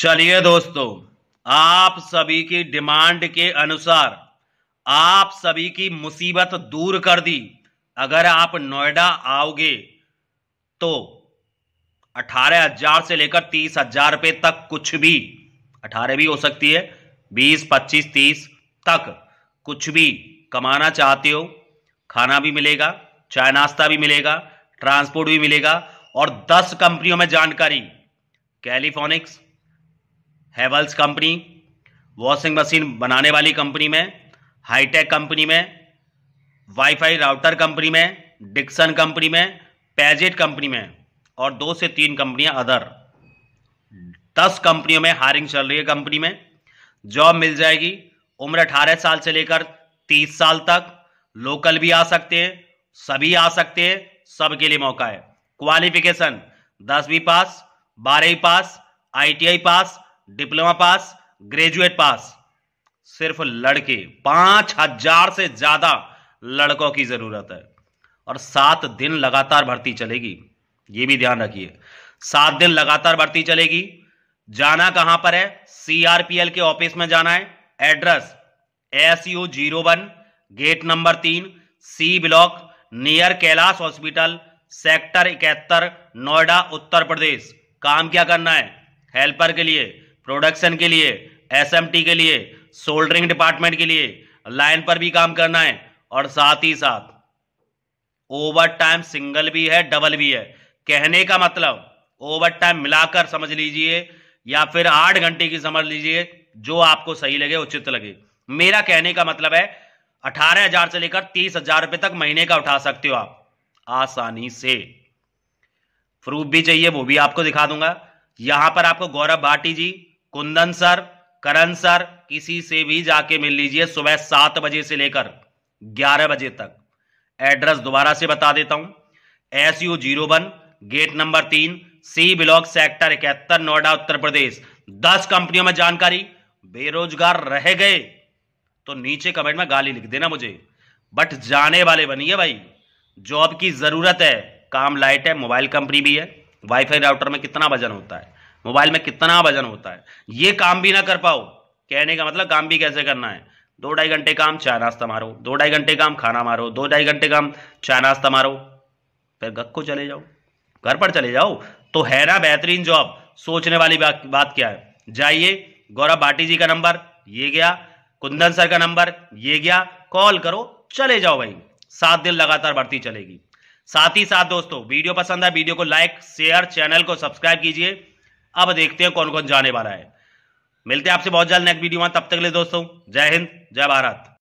चलिए दोस्तों आप सभी की डिमांड के अनुसार आप सभी की मुसीबत दूर कर दी अगर आप नोएडा आओगे तो अठारह हजार से लेकर तीस हजार रुपये तक कुछ भी अठारह भी हो सकती है बीस पच्चीस तीस तक कुछ भी कमाना चाहते हो खाना भी मिलेगा चाय नाश्ता भी मिलेगा ट्रांसपोर्ट भी मिलेगा और दस कंपनियों में जानकारी कैलिफोनिक्स हैवल्स कंपनी वॉशिंग मशीन बनाने वाली कंपनी में हाईटेक कंपनी में वाईफाई राउटर कंपनी में डिक्सन कंपनी में पैजेट कंपनी में और दो से तीन कंपनियां अदर दस कंपनियों में हायरिंग चल रही है कंपनी में जॉब मिल जाएगी उम्र अठारह साल से लेकर तीस साल तक लोकल भी आ सकते हैं सभी आ सकते हैं सबके लिए मौका है क्वालिफिकेशन दसवीं पास बारहवीं pass ITI pass diploma pass graduate pass सिर्फ लड़के पांच हजार से ज्यादा लड़कों की जरूरत है और सात दिन लगातार भर्ती चलेगी ये भी ध्यान रखिए सात दिन लगातार भर्ती चलेगी जाना कहां पर है सीआरपीएल के ऑफिस में जाना है address S U zero one gate number तीन C block near Kailash hospital sector इकहत्तर नोएडा उत्तर प्रदेश काम क्या करना है हेल्पर के लिए प्रोडक्शन के लिए एसएमटी के लिए सोल्डरिंग डिपार्टमेंट के लिए लाइन पर भी काम करना है और साथ ही साथ ओवर टाइम सिंगल भी है डबल भी है कहने का मतलब ओवर टाइम मिलाकर समझ लीजिए या फिर आठ घंटे की समझ लीजिए जो आपको सही लगे उचित लगे मेरा कहने का मतलब है अठारह हजार से लेकर तीस हजार रुपए तक महीने का उठा सकते हो आप आसानी से प्रूफ भी चाहिए वो भी आपको दिखा दूंगा यहां पर आपको गौरव भाटी जी कुंदन सर करण सर किसी से भी जाके मिल लीजिए सुबह सात बजे से लेकर ग्यारह बजे तक एड्रेस दोबारा से बता देता हूं S U zero one gate number तीन सी ब्लॉक सेक्टर इकहत्तर नोएडा उत्तर प्रदेश दस कंपनियों में जानकारी बेरोजगार रह गए तो नीचे कमेंट में गाली लिख देना मुझे बट जाने वाले बनिए भाई जॉब की जरूरत है काम लाइट है मोबाइल कंपनी भी है वाईफाई राउटर में कितना वजन होता है मोबाइल में कितना वजन होता है ये काम भी ना कर पाओ कहने का मतलब काम भी कैसे करना है दो ढाई घंटे काम चाय नाश्ता मारो दो ढाई घंटे काम खाना मारो दो ढाई घंटे काम चाय नाश्ता मारो फिर गक को चले जाओ घर पर चले जाओ तो है ना बेहतरीन जॉब सोचने वाली बात क्या है जाइए गौरव भाटी जी का नंबर ये गया कुंदन सर का नंबर ये गया कॉल करो चले जाओ भाई सात दिन लगातार बढ़ती चलेगी साथ ही साथ दोस्तों वीडियो पसंद है वीडियो को लाइक शेयर चैनल को सब्सक्राइब कीजिए अब देखते हैं कौन कौन जाने वाला है मिलते हैं आपसे बहुत जल्द नेक्स्ट वीडियो में तब तक ले दोस्तों जय हिंद जय भारत